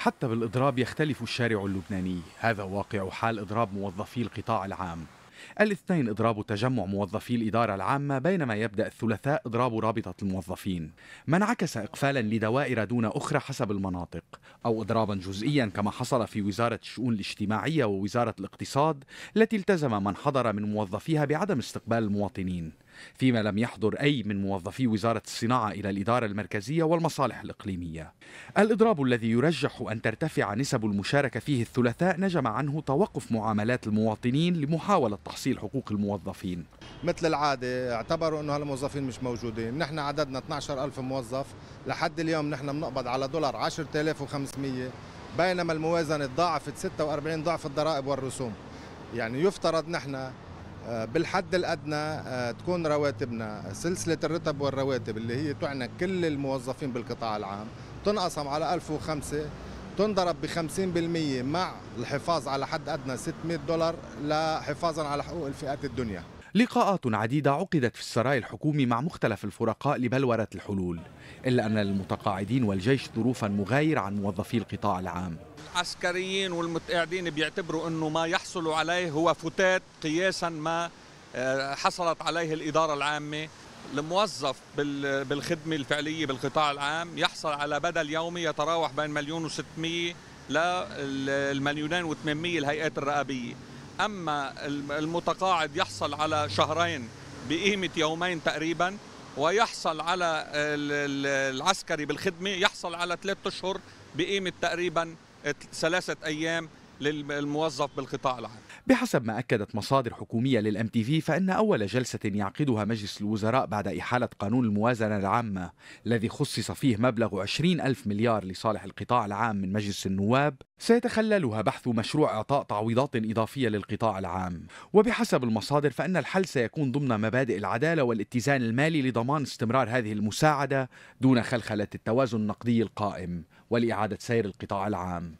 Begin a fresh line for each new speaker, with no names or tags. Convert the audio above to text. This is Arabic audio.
حتى بالإضراب يختلف الشارع اللبناني هذا واقع حال إضراب موظفي القطاع العام الاثنين إضراب تجمع موظفي الإدارة العامة بينما يبدأ الثلاثاء إضراب رابطة الموظفين ما انعكس إقفالا لدوائر دون أخرى حسب المناطق أو إضرابا جزئيا كما حصل في وزارة الشؤون الاجتماعية ووزارة الاقتصاد التي التزم من حضر من موظفيها بعدم استقبال المواطنين فيما لم يحضر أي من موظفي وزارة الصناعة إلى الإدارة المركزية والمصالح الإقليمية الإضراب الذي يرجح أن ترتفع نسب المشاركة فيه الثلاثاء نجم عنه توقف معاملات المواطنين لمحاولة تحصيل حقوق الموظفين
مثل العادة اعتبروا أنه هالموظفين مش موجودين نحن عددنا 12 ألف موظف لحد اليوم نحن بنقبض على دولار 10500 بينما الموازنة ضاعفت 46 ضعف الضرائب والرسوم يعني يفترض نحن آه، بالحد الادنى آه، تكون رواتبنا سلسله الرتب والرواتب اللي هي تعنى كل الموظفين بالقطاع العام تنقسم على 1005 تنضرب ب 50% مع الحفاظ على حد ادنى 600 دولار لحفاظا على حقوق الفئات الدنيا
لقاءات عديدة عقدت في السراي الحكومي مع مختلف الفرقاء لبلورة الحلول إلا أن للمتقاعدين والجيش ظروفا مغايرة عن موظفي القطاع العام
العسكريين والمتقاعدين بيعتبروا أنه ما يحصلوا عليه هو فتات قياسا ما آه، حصلت عليه الإدارة العامة الموظف بالخدمة الفعلية بالقطاع العام يحصل على بدل يومي يتراوح بين مليون و600 للمليونين و800 الهيئات الرقابية أما المتقاعد يحصل على شهرين بقيمة يومين تقريبا ويحصل على العسكري بالخدمة يحصل على ثلاثة أشهر بقيمة تقريبا ثلاثة أيام للموظف بالقطاع العام
بحسب ما أكدت مصادر حكومية للأم تي في فإن أول جلسة يعقدها مجلس الوزراء بعد إحالة قانون الموازنة العامة الذي خصص فيه مبلغ 20 ألف مليار لصالح القطاع العام من مجلس النواب سيتخللها بحث مشروع إعطاء تعويضات إضافية للقطاع العام وبحسب المصادر فإن الحل سيكون ضمن مبادئ العدالة والاتزان المالي لضمان استمرار هذه المساعدة دون خلخلة التوازن النقدي القائم ولإعادة سير القطاع العام